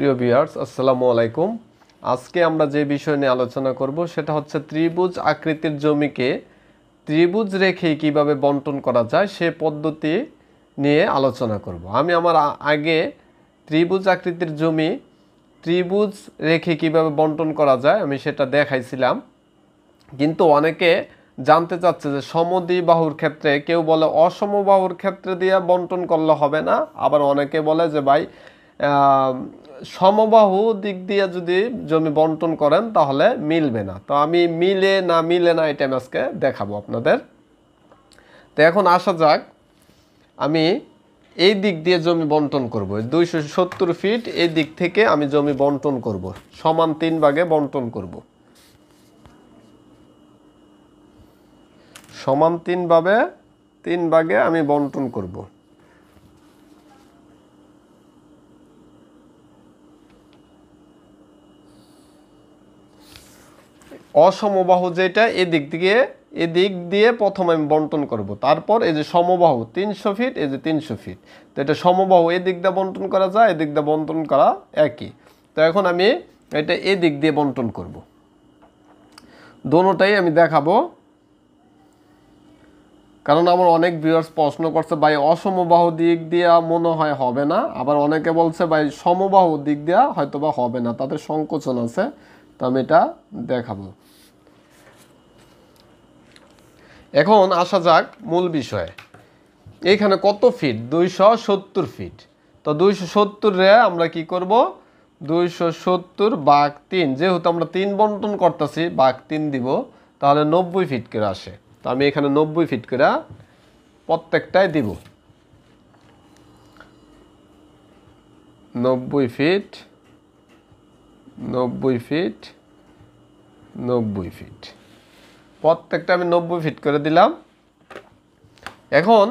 প্রিয় বিয়ার্স আসসালামু আলাইকুম আজকে আমরা যে বিষয় নিয়ে আলোচনা করব সেটা হচ্ছে ত্রিভুজ আকৃতির জমিকে ত্রিভুজ রেখে কিভাবে বন্টন করা যায় সে পদ্ধতি নিয়ে আলোচনা করব আমি আমার আগে ত্রিভুজ আকৃতির জমি ত্রিভুজ রেখে কিভাবে বন্টন করা যায় আমি সেটা দেখাইছিলাম কিন্তু অনেকে জানতে চাচ্ছে যে সমদ্বিবাহুর ক্ষেত্রে কেউ বলে অসমবাহুর ক্ষেত্রে দিয়ে বন্টন করলে হবে না আবার অনেকে বলে যে ভাই সমবাহু দিক দিয়ে যদি জমি বন্টন করেন তাহলে মিলবে না তো আমি মিলে না মিলে না এটা আজকে দেখাবো আপনাদের তো এখন আসা যাক আমি এই দিক দিয়ে জমি বন্টন করব দুইশো সত্তর ফিট এই দিক থেকে আমি জমি বন্টন করব সমান তিন ভাগে বন্টন করব সমান তিন ভাবে তিন ভাগে আমি বন্টন করবো অসমবাহু যেটা এদিক দিয়ে এদিক দিয়ে প্রথম আমি বন্টন করব তারপর এই যে সমবাহু তিনশো ফিট এই যে তিনশো ফিট তো এটা সমবাহু এদিক দিয়ে বন্টন করা যায় এদিক দিয়ে বন্টন করা একই তো এখন আমি এটা এদিক দিয়ে বন্টন করব দোনোটাই আমি দেখাবো কারণ আমার অনেক ভিউয়ার্স প্রশ্ন করছে ভাই অসমবাহু দিক দিয়া মনে হয় হবে না আবার অনেকে বলছে ভাই সমবাহু দিক দিয়া হয়তো বা হবে না তাদের সংকোচন আছে তো আমি এটা দেখাবো এখন আসা যাক মূল বিষয়ে এইখানে কত ফিট দুইশো সত্তর ফিট তো দুইশো রে আমরা কি করব দুইশো সত্তর বাঘ তিন যেহেতু আমরা তিন বন্টন করতেছি বাঘ তিন দিব তাহলে নব্বই ফিট করে আসে তো আমি এখানে নব্বই ফিট করে প্রত্যেকটাই দিব নব্বই ফিট নব্বই ফিট নব্বই ফিট প্রত্যেকটা আমি নব্বই ফিট করে দিলাম এখন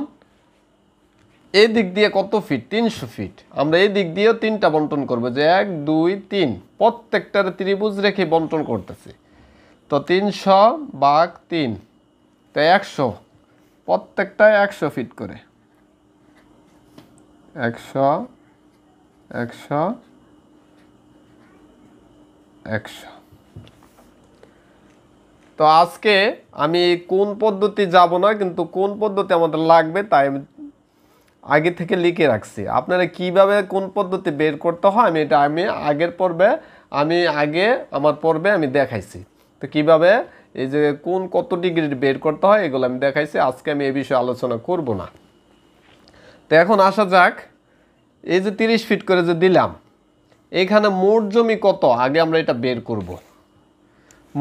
এই দিক দিয়ে কত ফিট তিনশো ফিট আমরা এই দিক দিয়েও তিনটা বন্টন করব যে এক দুই তিন প্রত্যেকটার ত্রিভুজ রেখে বন্টন করতেছি তো তিনশো বাঘ তিন তো একশো প্রত্যেকটা একশো ফিট করে একশো একশো একশো তো আজকে আমি কোন পদ্ধতি যাব না কিন্তু কোন পদ্ধতি আমাদের লাগবে তাই আমি আগে থেকে লিখে রাখছি আপনারা কিভাবে কোন পদ্ধতি বের করতে হয় আমি এটা আমি আগের পর্বে আমি আগে আমার পর্বে আমি দেখাইছি তো কিভাবে এই যে কোন কত ডিগ্রি বের করতে হয় এগুলো আমি দেখাইছি আজকে আমি এ বিষয়ে আলোচনা করব না তো এখন আসা যাক এই যে তিরিশ ফিট করে যে দিলাম এখানে মোট জমি কত আগে আমরা এটা বের করব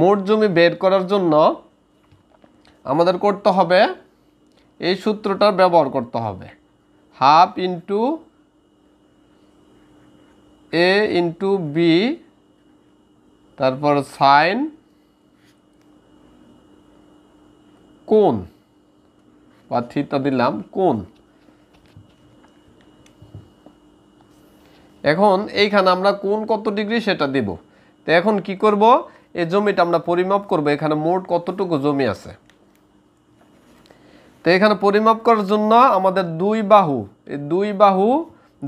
মোট জমি বের করার জন্য আমাদের করতে হবে এই সূত্রটার ব্যবহার করতে হবে half into A into B তারপর সাইন কোন বা থিতা দিলাম কোন এখন এইখানে আমরা কোন কত ডিগ্রি সেটা দিব তো এখন কি করব এই জমিটা আমরা পরিমাপ করব এখানে মোট কতটুকু জমি আছে তো এখানে পরিমাপ করার জন্য আমাদের দুই বাহু এই দুই বাহু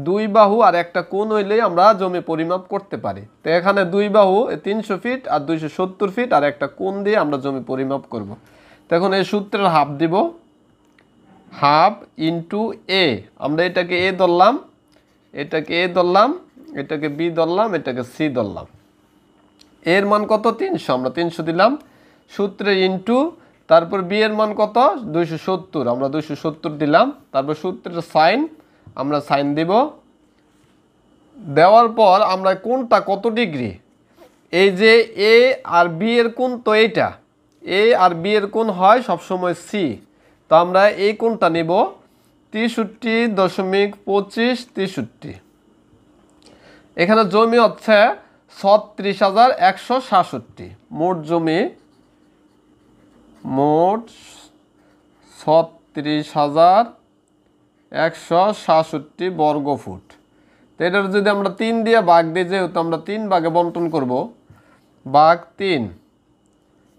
দুই বাহু আর একটা কোন হইলেই আমরা জমি পরিমাপ করতে পারি তো এখানে দুই বাহু তিনশো ফিট আর দুইশো সত্তর ফিট আর একটা কোন দিয়ে আমরা জমি পরিমাপ করব। এখন এই সূত্রের হাফ দিব হাফ ইন্টু এ আমরা এটাকে এ ধরলাম এটাকে এ ধরলাম এটাকে বি ধরলাম এটাকে সি ধরলাম এর মান কত তিনশো আমরা তিনশো দিলাম সূত্রে ইন্টু তারপর বি এর মান কত দুইশো সত্তর আমরা দুইশো সত্তর দিলাম তারপর সূত্রের সাইন আমরা সাইন দিব দেওয়ার পর আমরা কোনটা কত ডিগ্রি এই যে এ আর বি এর কোন তো এইটা এ আর বি এর কোন হয় সবসময় সি তো আমরা এই কোনটা নেব তেষট্টি দশমিক পঁচিশ তেষট্টি এখানে জমি হচ্ছে ছত্রিশ হাজার একশো সাতষট্টি মোট জমি মোট ছত্রিশ হাজার একশো সাতষট্টি বর্গ ফুট তো এটার যদি আমরা তিন দিয়ে বাঘ দিই যেহেতু আমরা তিন বাঘে বন্টন করব বাঘ তিন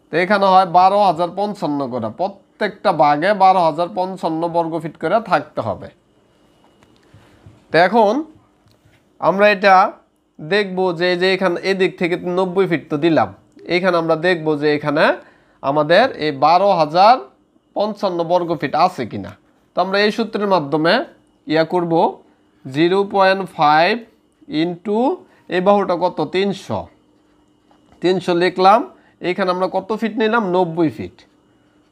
তো এখানে হয় বারো হাজার পঞ্চান্ন করে প্রত্যেকটা বাঘে বারো হাজার পঞ্চান্ন বর্গ ফিট করে থাকতে হবে তো এখন আমরা এটা দেখব যে যে এখানে এদিক থেকে নব্বই ফিট তো দিলাম এখানে আমরা দেখব যে এখানে আমাদের এই বারো হাজার পঞ্চান্ন বর্গ ফিট আছে কি না তো আমরা এই সূত্রের মাধ্যমে ইয়া করব জিরো পয়েন্ট ফাইভ ইন্টু এই বাহুটা কত তিনশো তিনশো লিখলাম এইখানে আমরা কত ফিট নিলাম নব্বই ফিট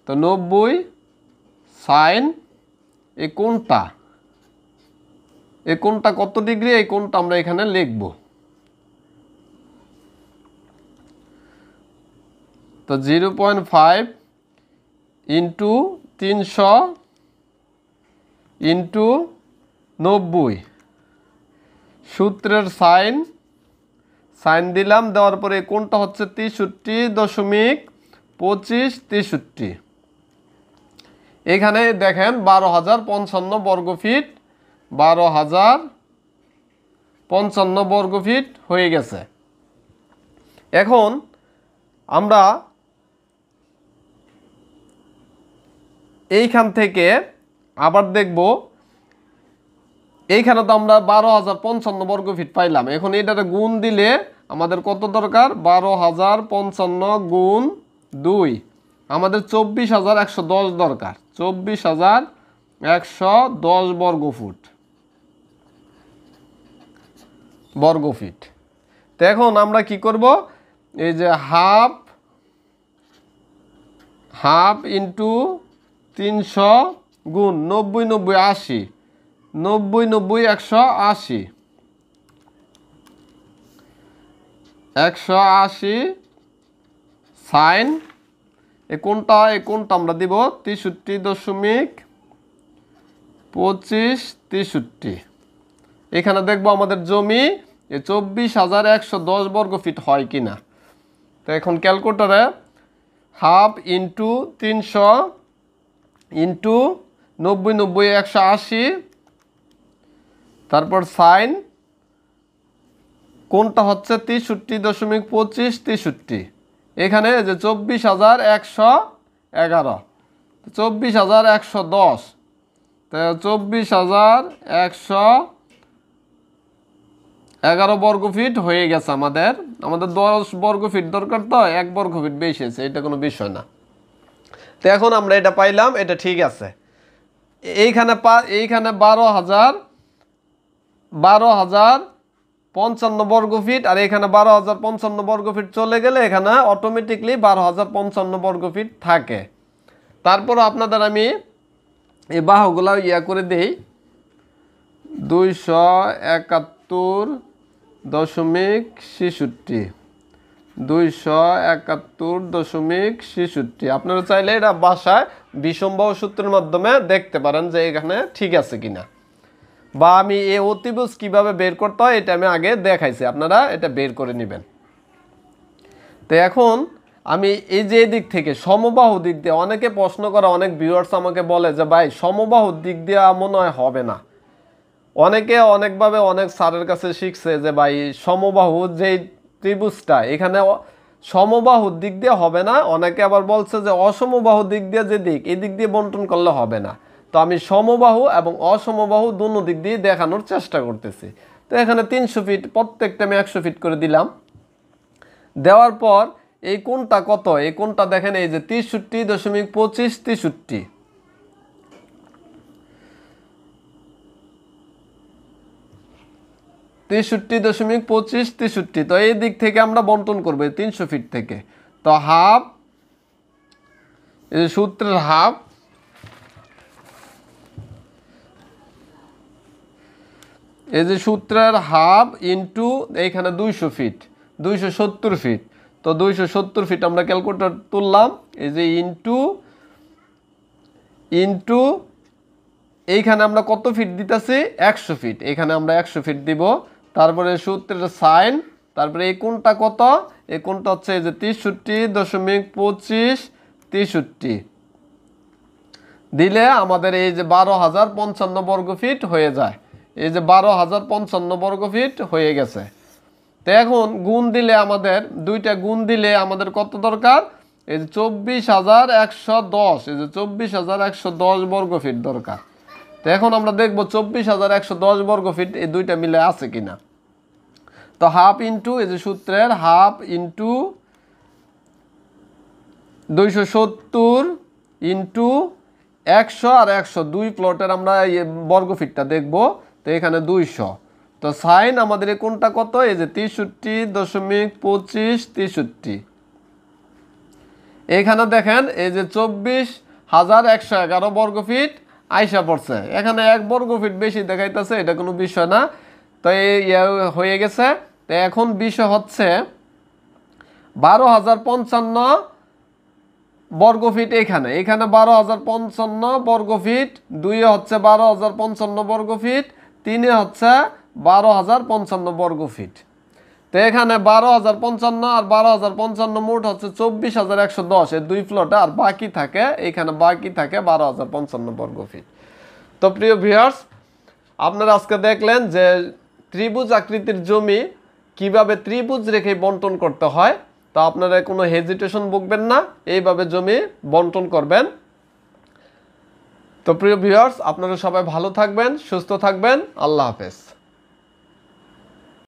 তো নব্বই সাইন এ কোনটা কত ডিগ্রি এই কোনটা আমরা এখানে লিখব তো জিরো পয়েন্ট ফাইভ ইন্টু তিনশো ইন্টু নব্বই সূত্রের সাইন সাইন দিলাম দেওয়ার পরে কোনটা হচ্ছে তেষট্টি দশমিক পঁচিশ তেষট্টি এখানে দেখেন বারো হাজার পঞ্চান্ন বর্গফিট বারো হাজার পঞ্চান্ন বর্গফিট হয়ে গেছে এখন আমরা এইখান থেকে আবার দেখব এইখানে তো আমরা বারো হাজার পঞ্চান্ন বর্গফিট পাইলাম এখন এটাতে গুণ দিলে আমাদের কত দরকার বারো হাজার পঞ্চান্ন গুণ দুই আমাদের চব্বিশ হাজার একশো দশ দরকার চব্বিশ হাজার একশো দশ বর্গ ফিট তো এখন আমরা কি করব এই যে হাফ হাফ ইন্টু তিনশো গুণ নব্বই নব্বই আশি নব্বই নব্বই একশো আশি একশো আশি সাইন এ কোনটা এ কোনটা আমরা দিব তেষট্টি দশমিক পঁচিশ তেষট্টি এখানে দেখব আমাদের জমি এ চব্বিশ হাজার একশো দশ বর্গ ফিট হয় কি না তো এখন ক্যালকুলেটারে হাফ ইন্টু তিনশো ইন্টু নব্বই নব্বই একশো আশি তারপর সাইন কোনটা হচ্ছে তেষট্টি দশমিক পঁচিশ তেষট্টি এখানে যে চব্বিশ হাজার একশো এগারো চব্বিশ হাজার একশো দশ চব্বিশ হাজার একশো এগারো বর্গ ফিট হয়ে গেছে আমাদের আমাদের দশ বর্গ ফিট দরকার তো এক বর্গ ফিট বেশি আছে এটা কোনো বিষয় না তো এখন আমরা এটা পাইলাম এটা ঠিক আছে এইখানে পা এইখানে বারো হাজার বারো হাজার পঞ্চান্ন বর্গ ফিট আর এখানে বারো হাজার পঞ্চান্ন বর্গ ফিট চলে গেলে এখানে অটোমেটিকলি বারো হাজার পঞ্চান্ন বর্গ ফিট থাকে তারপর আপনাদের আমি এই বাহুগুলা ইয়া করে দিই দুইশো একাত্তর দশমিক ছেষট্টি দুইশো একাত্তর দশমিক ছেষট্টি আপনারা চাইলে এটা বাসায় বিষম্ভ সূত্রের মাধ্যমে দেখতে পারেন যে এখানে ঠিক আছে কিনা বা আমি এ অতিবুজ কিভাবে বের করতে হয় এটা আমি আগে দেখাইছি আপনারা এটা বের করে নেবেন তো এখন আমি এই যে দিক থেকে সমবাহু দিক দিয়ে অনেকে প্রশ্ন করে অনেক ভিউয়ার্স আমাকে বলে যে ভাই সমবাহু দিক দিয়ে মনে হয় হবে না অনেকে অনেকভাবে অনেক স্যারের কাছে শিখছে যে ভাই সমবাহু যে ত্রিভুজটা এখানে সমবাহু দিক দিয়ে হবে না অনেকে আবার বলছে যে অসমবাহু দিক দিয়ে যে দিক এই দিক দিয়ে বন্টন করলে হবে না তো আমি সমবাহু এবং অসমবাহু দুনো দিক দিয়ে দেখানোর চেষ্টা করতেছি তো এখানে তিনশো ফিট প্রত্যেকটা আমি একশো ফিট করে দিলাম দেওয়ার পর এই কোনটা কত এই কোনটা দেখেন এই যে তেষট্টি দশমিক পঁচিশ তেষট্টি তেষট্টি দশমিক পঁচিশ তেষট্টি তো এই দিক থেকে আমরা বন্টন করবো তিনশো ফিট থেকে তো হাফ সূত্রের হাফ এই যে সূত্রের হাফ ইন্টু এইখানে দুইশো ফিট দুইশো সত্তর ফিট তো দুইশো সত্তর ফিট আমরা ক্যালকুলেটর তুললাম এই যে ইন্টু ইন্টু এইখানে আমরা কত ফিট দিতেছি একশো ফিট এখানে আমরা একশো ফিট দিব তারপরে সূত্রের সাইন তারপরে এই কোনটা কত এই কোনটা হচ্ছে এই যে তেষট্টি দশমিক পঁচিশ তেষট্টি দিলে আমাদের এই যে বারো হাজার পঞ্চান্ন বর্গ ফিট হয়ে যায় এই যে বারো হাজার পঞ্চান্ন বর্গ ফিট হয়ে গেছে তো এখন গুণ দিলে আমাদের দুইটা গুণ দিলে আমাদের কত দরকার এই যে চব্বিশ হাজার একশো দশ এই যে চব্বিশ হাজার একশো দশ বর্গ ফিট দরকার তো এখন আমরা দেখব চব্বিশ হাজার একশো দশ বর্গ ফিট এই দুইটা মিলে আছে কি না তো হাফ ইন্টু এই যে সূত্রের হাফ ইন্টু দুইশো সত্তর ইন্টু একশো আর একশো দুই প্লটের আমরা বর্গফিটটা দেখবো তো এখানে দুইশো তো সাইন আমাদের কোনটা কত এই যে তেষট্টি দশমিক পঁচিশ তেষট্টি এখানে দেখেন এই যে চব্বিশ হাজার একশো এগারো বর্গ ফিট আইসা পড়ছে এখানে এক বর্গ ফিট বেশি দেখাইতেছে এটা কোনো বিষয় না তো হয়ে গেছে তো এখন বিষয় হচ্ছে বারো হাজার পঞ্চান্ন বর্গ ফিট এখানে এখানে বারো হাজার পঞ্চান্ন বর্গ ফিট দুইয়ে হচ্ছে বারো হাজার পঞ্চান্ন বর্গ ফিট তিনে হচ্ছে বারো হাজার পঞ্চান্ন বর্গ ফিট তো এখানে বারো হাজার পঞ্চান্ন আর বারো হাজার পঞ্চান্ন মোট হচ্ছে চব্বিশ হাজার একশো দশ এই দুই ফ্লোটে আর বাকি থাকে এখানে বাকি থাকে বারো হাজার পঞ্চান্ন বর্গ ফিট তো প্রিয় ভিউয়ার্স আপনারা আজকে দেখলেন যে ত্রিভুজ আকৃতির জমি কিভাবে ত্রিভুজ রেখে বন্টন করতে হয় তো আপনারা কোনো হেজিটেশন বুকবেন না এইভাবে জমি বন্টন করবেন তো প্রিয় ভিউয়ার্স আপনারা সবাই ভালো থাকবেন সুস্থ থাকবেন আল্লাহ হাফেজ